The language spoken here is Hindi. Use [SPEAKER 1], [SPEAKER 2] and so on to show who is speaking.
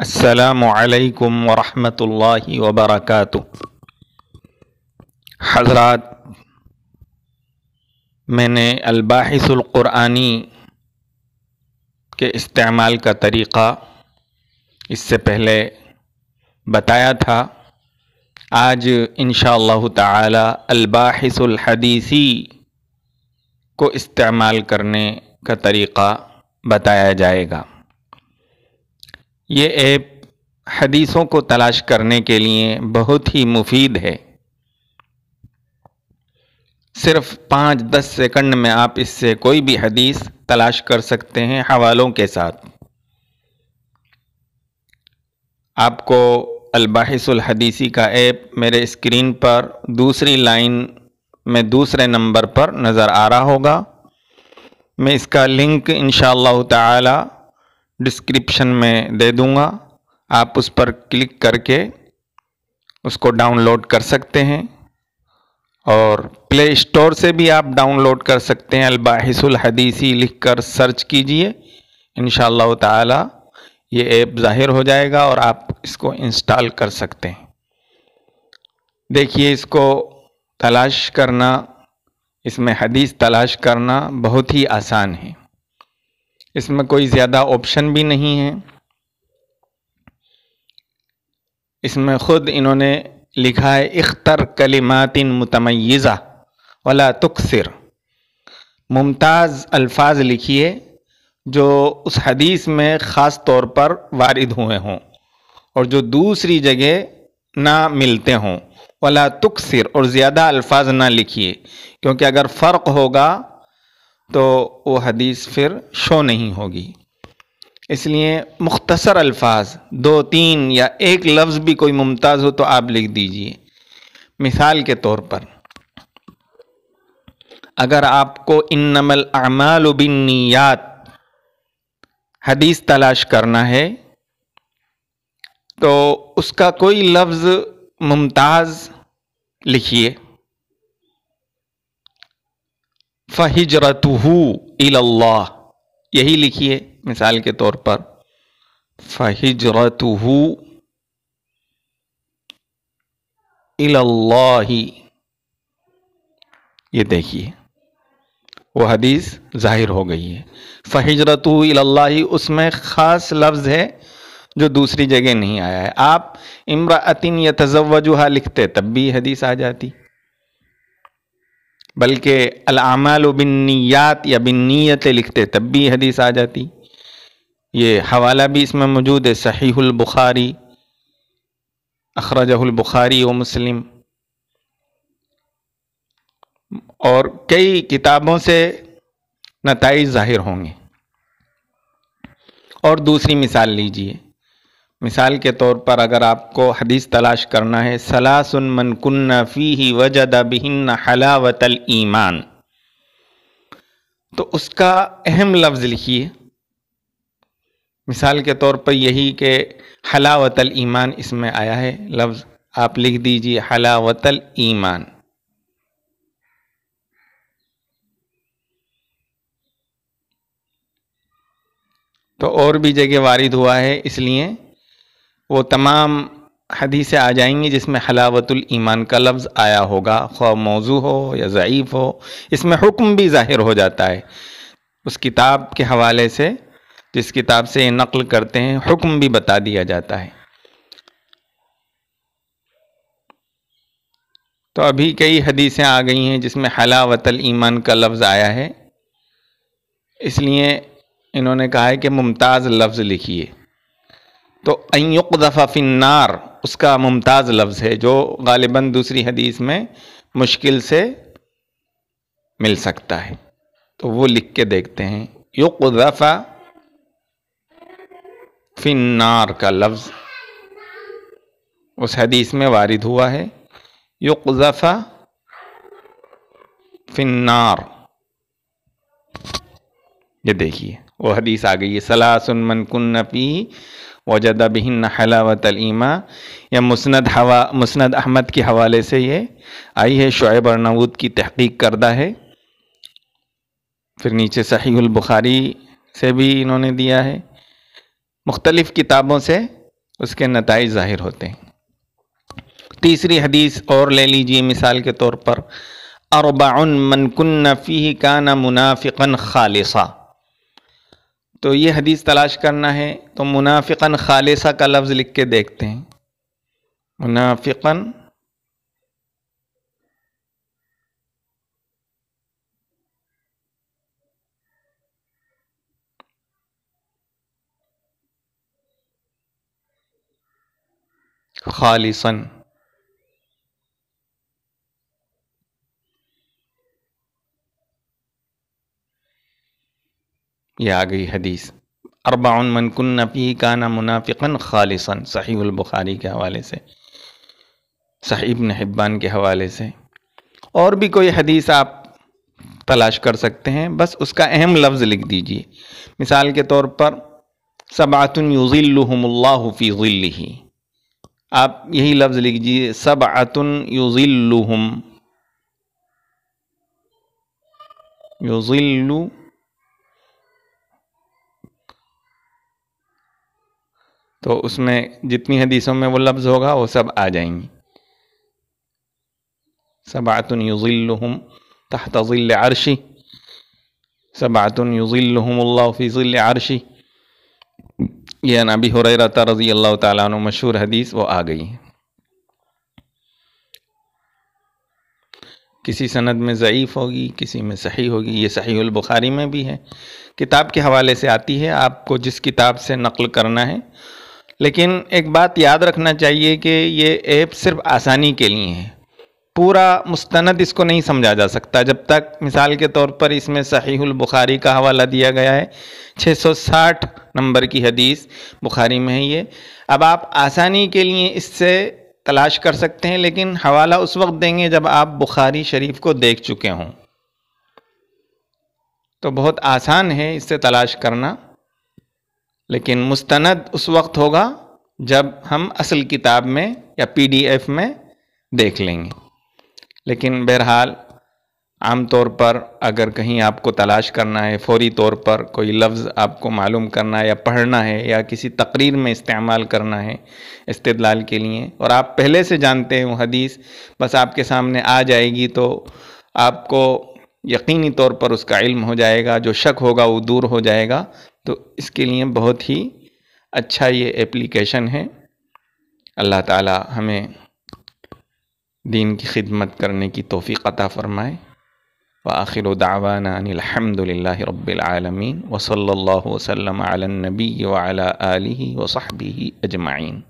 [SPEAKER 1] असलकम वरहमतुल्लि वबरक हजरात मैंने अलबाहिसुल्क़ुरानी के इस्तेमाल का तरीक़ा इससे पहले बताया था आज इन ताला अलबाहिसुल्हदीसी को इस्तेमाल करने का तरीक़ा बताया जाएगा ये ऐप हदीसों को तलाश करने के लिए बहुत ही मुफीद है सिर्फ पाँच दस सेकंड में आप इससे कोई भी हदीस तलाश कर सकते हैं हवालों के साथ आपको अलबाहिसुल हदीसी का ऐप मेरे स्क्रीन पर दूसरी लाइन में दूसरे नंबर पर नज़र आ रहा होगा मैं इसका लिंक इन ताला डिस्क्रिप्शन में दे दूंगा आप उस पर क्लिक करके उसको डाउनलोड कर सकते हैं और प्ले स्टोर से भी आप डाउनलोड कर सकते हैं अलबाहिसुल हदीसी लिख कर सर्च कीजिए इन ताला ये ऐप ज़ाहिर हो जाएगा और आप इसको इंस्टॉल कर सकते हैं देखिए इसको तलाश करना इसमें हदीस तलाश करना बहुत ही आसान है इसमें कोई ज़्यादा ऑप्शन भी नहीं है इसमें ख़ुद इन्होंने लिखा है इख्तर कलिमातिन मुतमयज़ा वला तुकसर मुमताज़ अल्फाज लिखिए जो उस हदीस में ख़ास तौर पर वारिद हुए हों और जो दूसरी जगह ना मिलते हों वला तुकसर और ज़्यादा अल्फाज ना लिखिए क्योंकि अगर फ़र्क होगा तो वो हदीस फिर शो नहीं होगी इसलिए मुख्तसर अल्फाज दो तीन या एक लफ्ज़ भी कोई मुमताज़ हो तो आप लिख दीजिए मिसाल के तौर पर अगर आपको इन्नमल अमाल बिन्नीयात हदीस तलाश करना है तो उसका कोई लफ्ज़ मुमताज़ लिखिए फ़हिजरतहू इल्लाह यही लिखिए मिसाल के तौर पर फ़हिजरतहू हु ये देखिए वो हदीस जाहिर हो गई है फ़हिजरत ही उसमें ख़ास लफ्ज़ है जो दूसरी जगह नहीं आया है आप इमरातिन या तजवजुहा लिखते तब भी हदीस आ जाती बल्कि अलामल बिन्नीत या नीयतें लिखते तब भी हदीस आ जाती ये हवाला भी इसमें मौजूद है सहीहुल बुखारी अखराजहुल बुखारी व मुस्लिम और कई किताबों से नतज ज़ाहिर होंगे और दूसरी मिसाल लीजिए मिसाल के तौर पर अगर आपको हदीस तलाश करना है सलासुन मन कुन्ना फ़ी वजद बिहन हलावतल ईमान तो उसका अहम लफ्ज़ लिखिए मिसाल के तौर पर यही कि हलावतल ईमान इसमें आया है लफ्ज़ आप लिख दीजिए हलावतल ईमान तो और भी जगह वारिद हुआ है इसलिए वो तमाम हदीसें आ जाएंगी जिसमें हलावतुल ईमान का लफ्ज़ आया होगा ख्वा मौजू हो या ज़यीफ़ हो इसमें हुक्म भी ज़ाहिर हो जाता है उस किताब के हवाले से जिस किताब से ये नकल करते हैं हुक्म भी बता दिया जाता है तो अभी कई हदीसें आ गई हैं जिसमें हलावतल ईमान का लफ्ज़ आया है इसलिए इन्होंने कहा है कि मुमताज़ लफ्ज़ लिखिए तो अयुक दफ़ा उसका मुमताज़ लफ्ज़ है जो गालिबा दूसरी हदीस में मुश्किल से मिल सकता है तो वो लिख के देखते हैं युक दफ़ा का लफ्ज़ उस हदीस में वारिद हुआ है युक दफ़ा ये देखिए वो हदीस आ गई है सलासुन मन कुन्नपी वजद बिहन हलावत अलीमा या मुस्ंद हवा मुस्ंद अहमद के हवाले से ये आई है शुएब और नवूद की तहकीक करदा है फिर नीचे सहीहुल बुखारी से भी इन्होंने दिया है मुख्तलिफ़ किताबों से उसके नतज ज़ाहिर होते हैं तीसरी हदीस और ले लीजिए मिसाल के तौर पर अरबाउन मनकुन्नफ़ी ना मुनाफ़िकन ख़ालसा तो ये हदीस तलाश करना है तो मुनाफ़िकन खालिसा का लफ्ज़ लिख के देखते हैं मुनाफ़िकन खालिसन यह आ गई हदीस अरबाउन मनकुन नफ़ी काना मुनाफिकन ख़ालसा सही के हवाले से साहिब इब्न के हवाले से और भी कोई हदीस आप तलाश कर सकते हैं बस उसका अहम लफ्ज़ लिख दीजिए मिसाल के तौर पर सबातन यूज़िल्लुहुमुल्लाफ़ी ही आप यही लफ्ज़ लिख दीजिए सबातन यूज़िल्लुहुम यूज़िल्लू तो उसमें जितनी हदीसों में वो लफ्ज़ होगा वो सब आ जाएंगी सबातन युज़िल्लुहुम तहत ज़िल आरशी सबातन युज़िल्लुहुमुल्लाफ़िल आरशी यह नबी हुरैरता रज़ी अल्लाह तु मशहूर हदीस वो आ गई है किसी सनद में ज़यीफ़ होगी किसी में सही होगी ये सही बुखारी में भी है किताब के हवाले से आती है आपको जिस किताब से नकल करना है लेकिन एक बात याद रखना चाहिए कि ये ऐप सिर्फ आसानी के लिए है पूरा मुस्तंद इसको नहीं समझा जा सकता जब तक मिसाल के तौर पर इसमें सहीहुल बुखारी का हवाला दिया गया है 660 नंबर की हदीस बुखारी में है ये अब आप आसानी के लिए इससे तलाश कर सकते हैं लेकिन हवाला उस वक्त देंगे जब आप बुखारी शरीफ को देख चुके हों तो बहुत आसान है इससे तलाश करना लेकिन मुस्तनद उस वक्त होगा जब हम असल किताब में या पीडीएफ में देख लेंगे लेकिन बहरहाल आम तौर पर अगर कहीं आपको तलाश करना है फौरी तौर पर कोई लफ्ज़ आपको मालूम करना है या पढ़ना है या किसी तकरीर में इस्तेमाल करना है इस्तलाल के लिए और आप पहले से जानते हैं वो हदीस बस आपके सामने आ जाएगी तो आपको यकीनी तौर पर उसका इल्म हो जाएगा जो शक होगा वो दूर हो जाएगा तो इसके लिए बहुत ही अच्छा ये एप्लीकेशन है अल्लाह ताला हमें दीन की खिदमत करने की तोफ़ी अता फ़रमाए व आखिर दावाना रबालमीन वसल्ला वसलम नबी वाली वसाबी अजमाइन